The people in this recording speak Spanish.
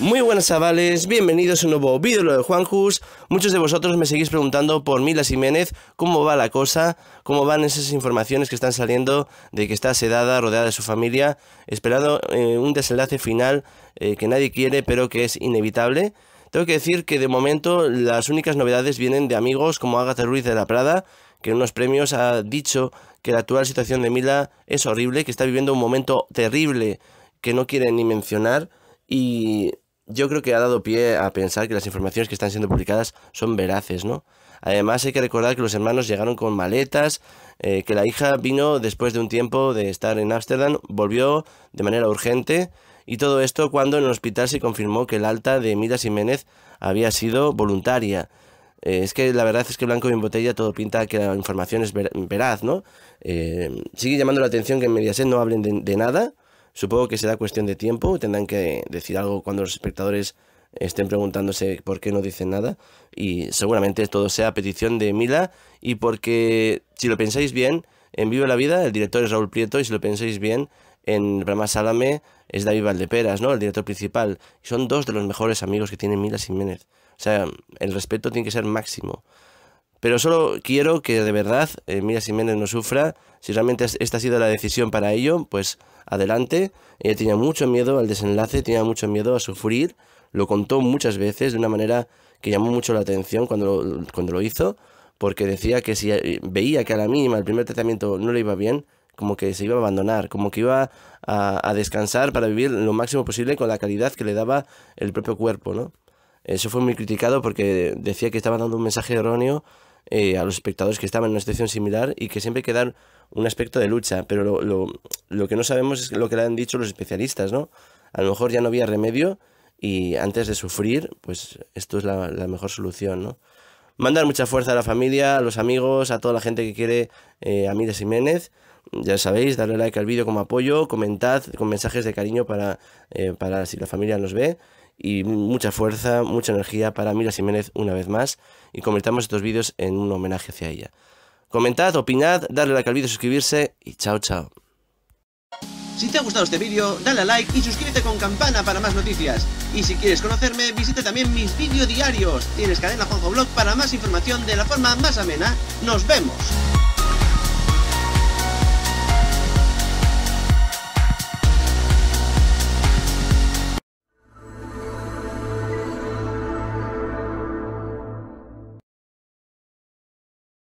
Muy buenas chavales, bienvenidos a un nuevo vídeo de Juan Juanjus. Muchos de vosotros me seguís preguntando por Mila Jiménez, cómo va la cosa, cómo van esas informaciones que están saliendo de que está sedada, rodeada de su familia, esperando eh, un desenlace final eh, que nadie quiere pero que es inevitable. Tengo que decir que de momento las únicas novedades vienen de amigos como Agatha Ruiz de la Prada, que en unos premios ha dicho que la actual situación de Mila es horrible, que está viviendo un momento terrible que no quiere ni mencionar. Y yo creo que ha dado pie a pensar que las informaciones que están siendo publicadas son veraces, ¿no? Además hay que recordar que los hermanos llegaron con maletas, eh, que la hija vino después de un tiempo de estar en Ámsterdam, volvió de manera urgente y todo esto cuando en el hospital se confirmó que el alta de Midas Jiménez había sido voluntaria. Eh, es que la verdad es que blanco y en botella todo pinta que la información es veraz, ¿no? Eh, sigue llamando la atención que en Mediaset no hablen de nada Supongo que será cuestión de tiempo, tendrán que decir algo cuando los espectadores estén preguntándose por qué no dicen nada y seguramente todo sea petición de Mila y porque si lo pensáis bien, en Vivo la Vida el director es Raúl Prieto y si lo pensáis bien, en el Salame Sálame es David Valdeperas, ¿no? El director principal. Son dos de los mejores amigos que tiene Mila Jiménez. O sea, el respeto tiene que ser máximo. Pero solo quiero que de verdad eh, Mira Siméndez no sufra. Si realmente esta ha sido la decisión para ello, pues adelante. Ella tenía mucho miedo al desenlace, tenía mucho miedo a sufrir. Lo contó muchas veces de una manera que llamó mucho la atención cuando lo, cuando lo hizo, porque decía que si eh, veía que a la mínima el primer tratamiento no le iba bien, como que se iba a abandonar, como que iba a, a descansar para vivir lo máximo posible con la calidad que le daba el propio cuerpo, ¿no? Eso fue muy criticado porque decía que estaba dando un mensaje erróneo eh, a los espectadores que estaban en una situación similar y que siempre quedan un aspecto de lucha, pero lo, lo, que no sabemos es lo que le han dicho los especialistas, ¿no? A lo mejor ya no había remedio y antes de sufrir, pues esto es la, mejor solución, ¿no? Mandar mucha fuerza a la familia, a los amigos, a toda la gente que quiere eh, a Miles Jiménez. Ya sabéis, darle like al vídeo como apoyo, comentad con mensajes de cariño para, eh, para si la familia nos ve y mucha fuerza, mucha energía para Mira Jiménez una vez más y convertamos estos vídeos en un homenaje hacia ella. Comentad, opinad, darle like al vídeo, suscribirse y chao chao. Si te ha gustado este vídeo, dale a like y suscríbete con campana para más noticias. Y si quieres conocerme, visita también mis vídeos diarios. Tienes cadena Juanjo Blog para más información de la forma más amena. ¡Nos vemos!